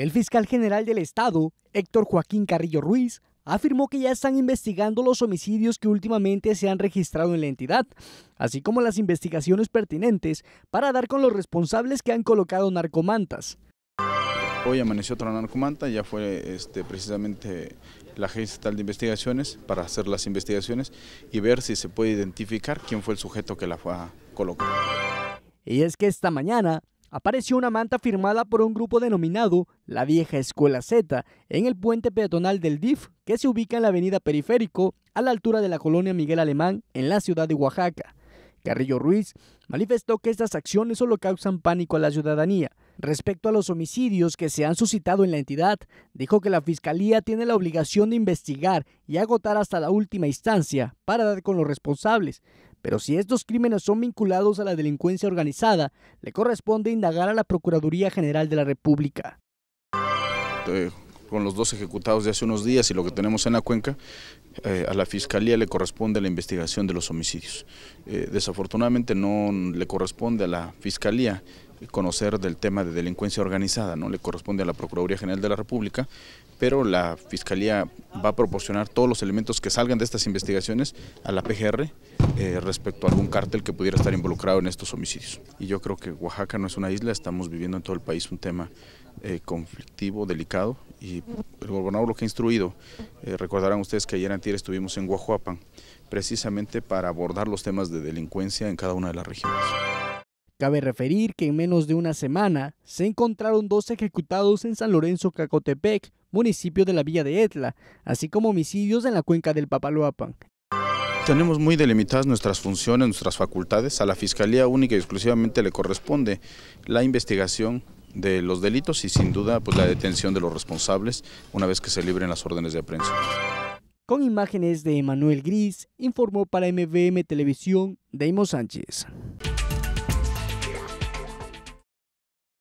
El fiscal general del Estado, Héctor Joaquín Carrillo Ruiz, afirmó que ya están investigando los homicidios que últimamente se han registrado en la entidad, así como las investigaciones pertinentes para dar con los responsables que han colocado narcomantas. Hoy amaneció otra narcomanta, ya fue este, precisamente la Agencia Estatal de Investigaciones para hacer las investigaciones y ver si se puede identificar quién fue el sujeto que la fue a colocar. Y es que esta mañana apareció una manta firmada por un grupo denominado La Vieja Escuela Z en el puente peatonal del DIF que se ubica en la avenida Periférico a la altura de la colonia Miguel Alemán en la ciudad de Oaxaca. Carrillo Ruiz manifestó que estas acciones solo causan pánico a la ciudadanía. Respecto a los homicidios que se han suscitado en la entidad, dijo que la Fiscalía tiene la obligación de investigar y agotar hasta la última instancia para dar con los responsables, pero si estos crímenes son vinculados a la delincuencia organizada, le corresponde indagar a la Procuraduría General de la República. con los dos ejecutados de hace unos días y lo que tenemos en la cuenca, eh, a la Fiscalía le corresponde la investigación de los homicidios. Eh, desafortunadamente no le corresponde a la Fiscalía conocer del tema de delincuencia organizada, no le corresponde a la Procuraduría General de la República, pero la Fiscalía va a proporcionar todos los elementos que salgan de estas investigaciones a la PGR eh, respecto a algún cártel que pudiera estar involucrado en estos homicidios. Y yo creo que Oaxaca no es una isla, estamos viviendo en todo el país un tema eh, conflictivo, delicado, y el gobernador lo que ha instruido, eh, recordarán ustedes que ayer antier estuvimos en Guajuapan, precisamente para abordar los temas de delincuencia en cada una de las regiones. Cabe referir que en menos de una semana se encontraron dos ejecutados en San Lorenzo Cacotepec, municipio de la Villa de Etla, así como homicidios en la cuenca del Papaloapan. Tenemos muy delimitadas nuestras funciones, nuestras facultades. A la Fiscalía única y exclusivamente le corresponde la investigación de los delitos y sin duda pues, la detención de los responsables una vez que se libren las órdenes de aprehensión. Con imágenes de Emanuel Gris, informó para MVM Televisión Deimos Sánchez.